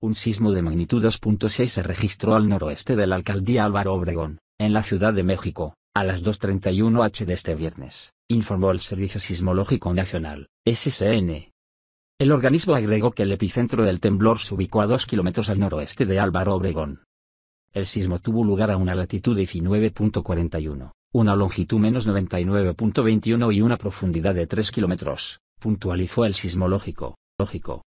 Un sismo de magnitud 2.6 se registró al noroeste de la alcaldía Álvaro Obregón, en la Ciudad de México, a las 2.31 h de este viernes, informó el Servicio Sismológico Nacional, SSN. El organismo agregó que el epicentro del temblor se ubicó a 2 kilómetros al noroeste de Álvaro Obregón. El sismo tuvo lugar a una latitud 19.41, una longitud menos 99.21 y una profundidad de 3 kilómetros, puntualizó el sismológico. Lógico.